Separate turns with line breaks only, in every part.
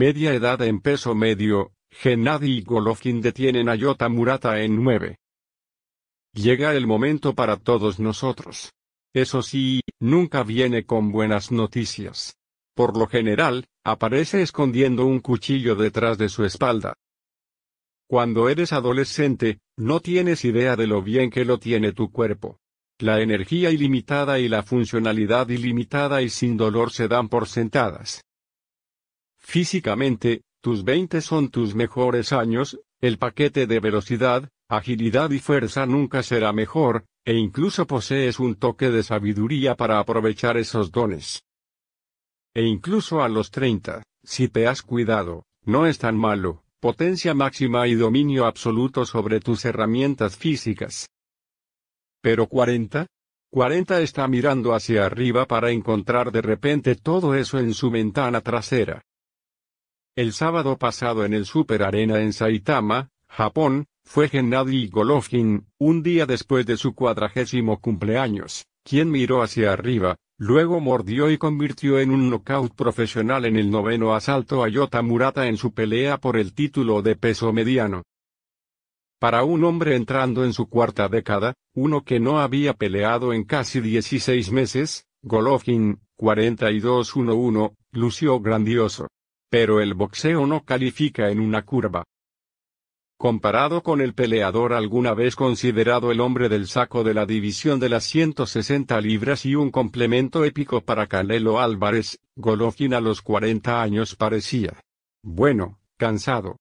Media edad en peso medio, Gennady y Golovkin detienen a Yota Murata en nueve. Llega el momento para todos nosotros. Eso sí, nunca viene con buenas noticias. Por lo general, aparece escondiendo un cuchillo detrás de su espalda. Cuando eres adolescente, no tienes idea de lo bien que lo tiene tu cuerpo. La energía ilimitada y la funcionalidad ilimitada y sin dolor se dan por sentadas. Físicamente, tus 20 son tus mejores años, el paquete de velocidad, agilidad y fuerza nunca será mejor, e incluso posees un toque de sabiduría para aprovechar esos dones. E incluso a los 30, si te has cuidado, no es tan malo, potencia máxima y dominio absoluto sobre tus herramientas físicas. Pero 40? 40 está mirando hacia arriba para encontrar de repente todo eso en su ventana trasera. El sábado pasado en el Super Arena en Saitama, Japón, fue Gennady Golovkin, un día después de su cuadragésimo cumpleaños, quien miró hacia arriba, luego mordió y convirtió en un nocaut profesional en el noveno asalto a Yota Murata en su pelea por el título de peso mediano. Para un hombre entrando en su cuarta década, uno que no había peleado en casi 16 meses, Golovkin, 42-1-1, lució grandioso. Pero el boxeo no califica en una curva. Comparado con el peleador alguna vez considerado el hombre del saco de la división de las 160 libras y un complemento épico para Canelo Álvarez, Golovkin a los 40 años parecía. Bueno, cansado.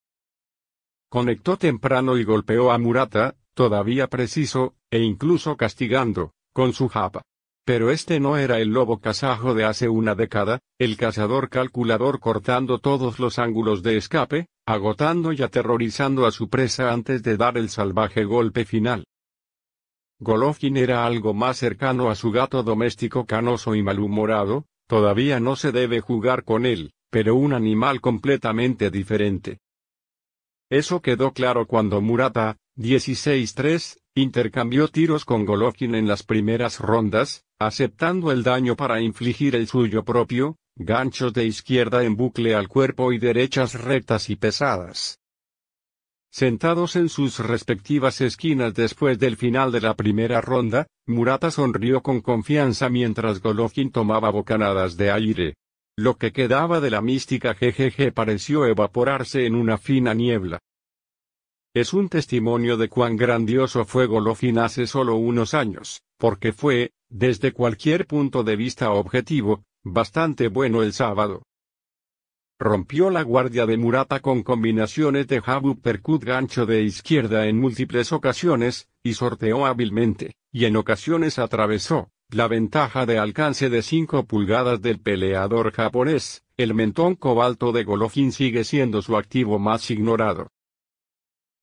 Conectó temprano y golpeó a Murata, todavía preciso, e incluso castigando, con su japa. Pero este no era el lobo kazajo de hace una década, el cazador calculador cortando todos los ángulos de escape, agotando y aterrorizando a su presa antes de dar el salvaje golpe final. Golovkin era algo más cercano a su gato doméstico canoso y malhumorado, todavía no se debe jugar con él, pero un animal completamente diferente. Eso quedó claro cuando Murata, 16-3, intercambió tiros con Golovkin en las primeras rondas, aceptando el daño para infligir el suyo propio, ganchos de izquierda en bucle al cuerpo y derechas rectas y pesadas. Sentados en sus respectivas esquinas después del final de la primera ronda, Murata sonrió con confianza mientras Golovkin tomaba bocanadas de aire. Lo que quedaba de la mística GGG pareció evaporarse en una fina niebla. Es un testimonio de cuán grandioso fue Golofin hace solo unos años, porque fue, desde cualquier punto de vista objetivo, bastante bueno el sábado. Rompió la guardia de Murata con combinaciones de jabu percut gancho de izquierda en múltiples ocasiones, y sorteó hábilmente, y en ocasiones atravesó, la ventaja de alcance de 5 pulgadas del peleador japonés, el mentón cobalto de Golofin sigue siendo su activo más ignorado.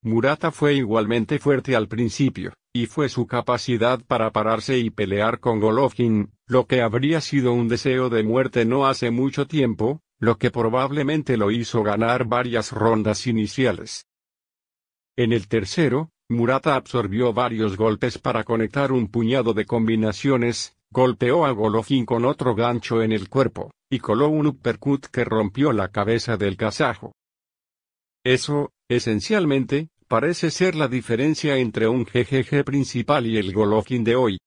Murata fue igualmente fuerte al principio, y fue su capacidad para pararse y pelear con Golovkin, lo que habría sido un deseo de muerte no hace mucho tiempo, lo que probablemente lo hizo ganar varias rondas iniciales. En el tercero, Murata absorbió varios golpes para conectar un puñado de combinaciones, golpeó a Golovkin con otro gancho en el cuerpo, y coló un uppercut que rompió la cabeza del kazajo. Eso, esencialmente, Parece ser la diferencia entre un GGG principal y el Golovkin de hoy.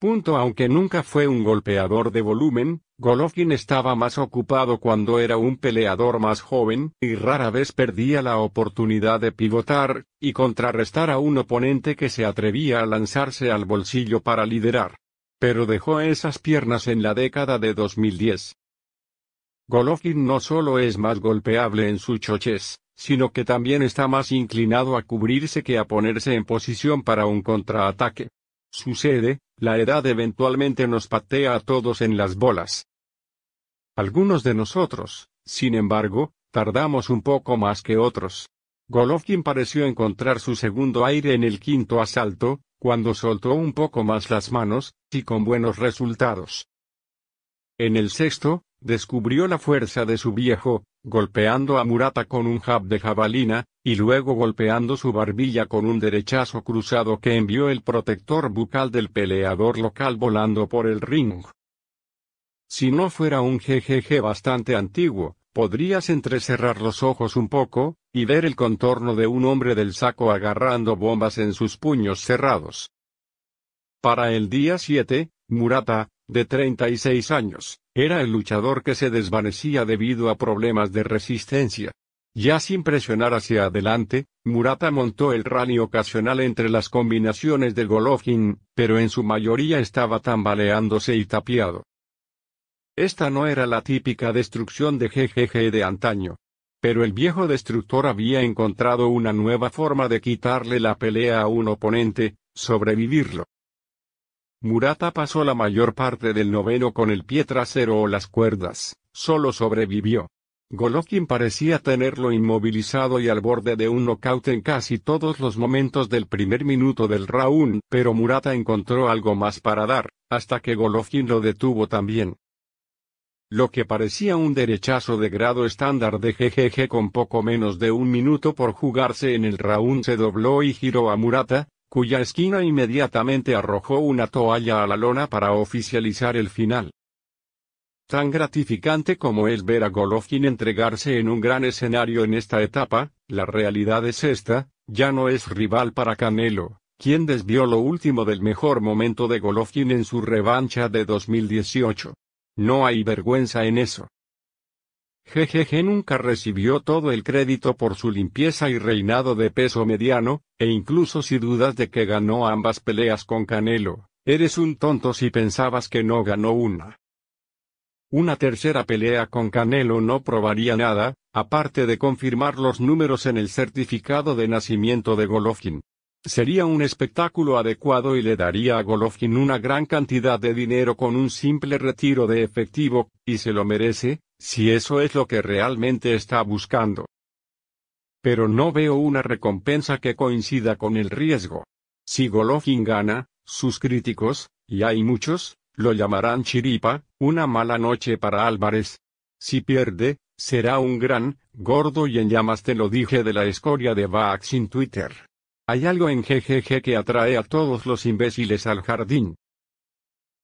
Punto aunque nunca fue un golpeador de volumen, Golovkin estaba más ocupado cuando era un peleador más joven, y rara vez perdía la oportunidad de pivotar, y contrarrestar a un oponente que se atrevía a lanzarse al bolsillo para liderar. Pero dejó esas piernas en la década de 2010. Golovkin no solo es más golpeable en su chochez sino que también está más inclinado a cubrirse que a ponerse en posición para un contraataque. Sucede, la edad eventualmente nos patea a todos en las bolas. Algunos de nosotros, sin embargo, tardamos un poco más que otros. Golovkin pareció encontrar su segundo aire en el quinto asalto, cuando soltó un poco más las manos, y con buenos resultados. En el sexto, descubrió la fuerza de su viejo, golpeando a Murata con un jab de jabalina, y luego golpeando su barbilla con un derechazo cruzado que envió el protector bucal del peleador local volando por el ring. Si no fuera un GGG bastante antiguo, podrías entrecerrar los ojos un poco, y ver el contorno de un hombre del saco agarrando bombas en sus puños cerrados. Para el día 7, Murata, de 36 años, era el luchador que se desvanecía debido a problemas de resistencia. Ya sin presionar hacia adelante, Murata montó el rally ocasional entre las combinaciones de Golovkin, pero en su mayoría estaba tambaleándose y tapiado. Esta no era la típica destrucción de GGG de antaño. Pero el viejo destructor había encontrado una nueva forma de quitarle la pelea a un oponente, sobrevivirlo. Murata pasó la mayor parte del noveno con el pie trasero o las cuerdas, solo sobrevivió. Golovkin parecía tenerlo inmovilizado y al borde de un nocaut en casi todos los momentos del primer minuto del round, pero Murata encontró algo más para dar, hasta que Golovkin lo detuvo también. Lo que parecía un derechazo de grado estándar de GGG con poco menos de un minuto por jugarse en el round se dobló y giró a Murata, cuya esquina inmediatamente arrojó una toalla a la lona para oficializar el final. Tan gratificante como es ver a Golovkin entregarse en un gran escenario en esta etapa, la realidad es esta, ya no es rival para Canelo, quien desvió lo último del mejor momento de Golovkin en su revancha de 2018. No hay vergüenza en eso. GGG nunca recibió todo el crédito por su limpieza y reinado de peso mediano, e incluso si dudas de que ganó ambas peleas con Canelo, eres un tonto si pensabas que no ganó una. Una tercera pelea con Canelo no probaría nada, aparte de confirmar los números en el certificado de nacimiento de Golovkin. Sería un espectáculo adecuado y le daría a Golovkin una gran cantidad de dinero con un simple retiro de efectivo, y se lo merece, si eso es lo que realmente está buscando. Pero no veo una recompensa que coincida con el riesgo. Si Golovkin gana, sus críticos, y hay muchos, lo llamarán chiripa, una mala noche para Álvarez. Si pierde, será un gran, gordo y en llamas te lo dije de la escoria de Vax en Twitter. Hay algo en GGG que atrae a todos los imbéciles al jardín.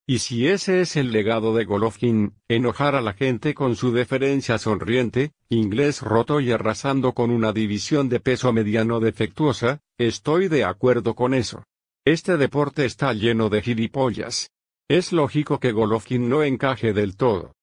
Y si ese es el legado de Golovkin, enojar a la gente con su deferencia sonriente, inglés roto y arrasando con una división de peso mediano defectuosa, estoy de acuerdo con eso. Este deporte está lleno de gilipollas. Es lógico que Golovkin no encaje del todo.